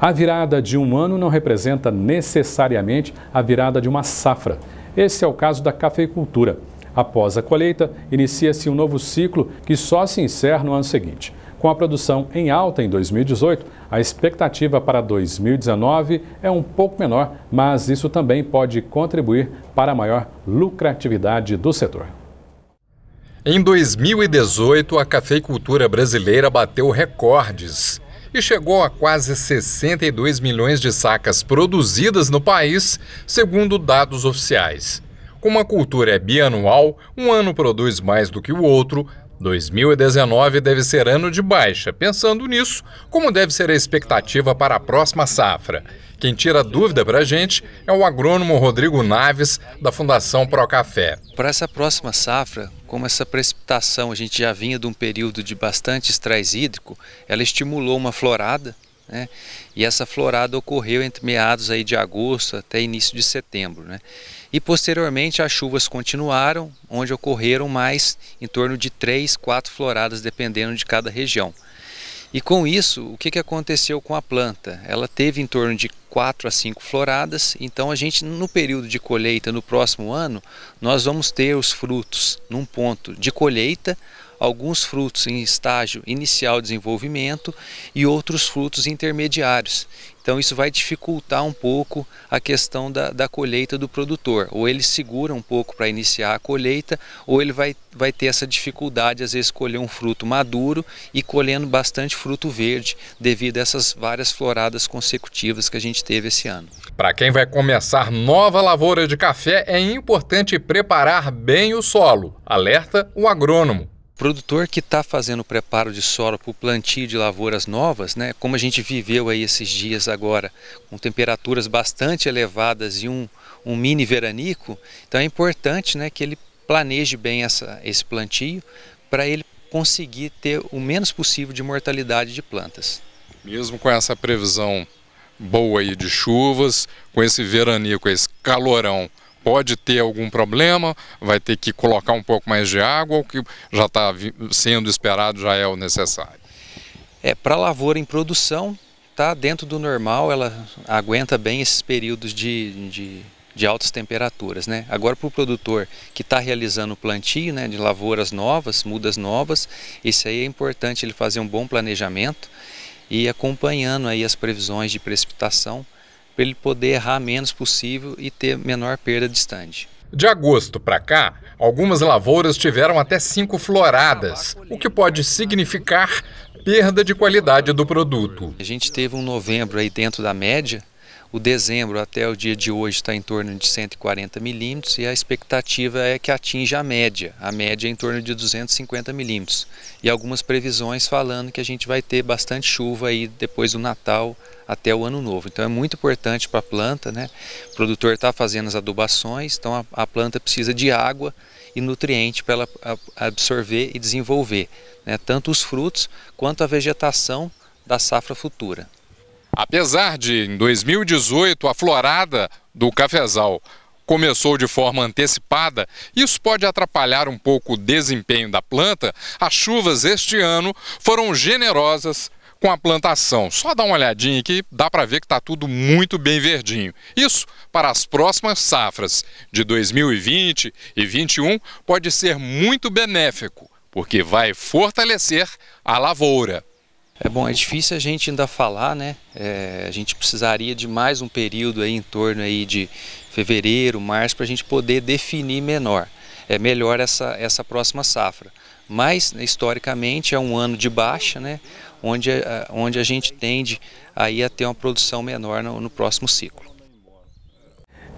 A virada de um ano não representa necessariamente a virada de uma safra. Esse é o caso da cafeicultura. Após a colheita, inicia-se um novo ciclo que só se encerra no ano seguinte. Com a produção em alta em 2018, a expectativa para 2019 é um pouco menor, mas isso também pode contribuir para a maior lucratividade do setor. Em 2018, a cafeicultura brasileira bateu recordes e chegou a quase 62 milhões de sacas produzidas no país, segundo dados oficiais. Como a cultura é bianual, um ano produz mais do que o outro, 2019 deve ser ano de baixa. Pensando nisso, como deve ser a expectativa para a próxima safra? Quem tira dúvida para a gente é o agrônomo Rodrigo Naves, da Fundação Pro Café. Para essa próxima safra, como essa precipitação a gente já vinha de um período de bastante estresse hídrico, ela estimulou uma florada né? E essa florada ocorreu entre meados aí de agosto até início de setembro. Né? E posteriormente as chuvas continuaram, onde ocorreram mais em torno de três, quatro floradas, dependendo de cada região. E com isso, o que, que aconteceu com a planta? Ela teve em torno de 4 a 5 floradas, então a gente, no período de colheita no próximo ano, nós vamos ter os frutos num ponto de colheita alguns frutos em estágio inicial de desenvolvimento e outros frutos intermediários. Então isso vai dificultar um pouco a questão da, da colheita do produtor. Ou ele segura um pouco para iniciar a colheita, ou ele vai, vai ter essa dificuldade, às vezes, colher um fruto maduro e colhendo bastante fruto verde, devido a essas várias floradas consecutivas que a gente teve esse ano. Para quem vai começar nova lavoura de café, é importante preparar bem o solo, alerta o agrônomo produtor que está fazendo o preparo de solo para o plantio de lavouras novas, né, como a gente viveu aí esses dias agora, com temperaturas bastante elevadas e um, um mini veranico, então é importante né, que ele planeje bem essa, esse plantio para ele conseguir ter o menos possível de mortalidade de plantas. Mesmo com essa previsão boa aí de chuvas, com esse veranico, esse calorão, pode ter algum problema, vai ter que colocar um pouco mais de água, o que já está sendo esperado já é o necessário? É, para lavoura em produção, está dentro do normal, ela aguenta bem esses períodos de, de, de altas temperaturas. Né? Agora, para o produtor que está realizando o plantio né, de lavouras novas, mudas novas, isso aí é importante ele fazer um bom planejamento e acompanhando aí as previsões de precipitação para ele poder errar menos possível e ter menor perda de estande. De agosto para cá, algumas lavouras tiveram até cinco floradas, o que pode significar perda de qualidade do produto. A gente teve um novembro aí dentro da média, o dezembro até o dia de hoje está em torno de 140 milímetros e a expectativa é que atinja a média, a média é em torno de 250 milímetros. E algumas previsões falando que a gente vai ter bastante chuva aí depois do Natal até o Ano Novo. Então é muito importante para a planta, né? O produtor está fazendo as adubações, então a, a, planta precisa de água e nutriente para ela absorver e desenvolver, né? tanto os frutos quanto a vegetação da safra futura. Apesar de, em 2018, a florada do cafezal começou de forma antecipada, isso pode atrapalhar um pouco o desempenho da planta, as chuvas este ano foram generosas com a plantação. Só dá uma olhadinha aqui, dá para ver que está tudo muito bem verdinho. Isso para as próximas safras de 2020 e 21 pode ser muito benéfico, porque vai fortalecer a lavoura. É bom, é difícil a gente ainda falar, né? É, a gente precisaria de mais um período aí em torno aí de fevereiro, março, para a gente poder definir menor, é melhor essa, essa próxima safra. Mas né, historicamente é um ano de baixa, né? Onde, é, onde a gente tende aí a ter uma produção menor no, no próximo ciclo.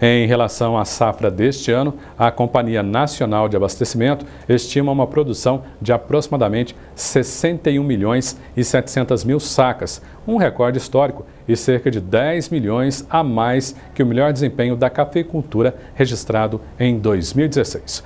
Em relação à safra deste ano, a Companhia Nacional de Abastecimento estima uma produção de aproximadamente 61 milhões e 700 mil sacas, um recorde histórico e cerca de 10 milhões a mais que o melhor desempenho da cafeicultura registrado em 2016.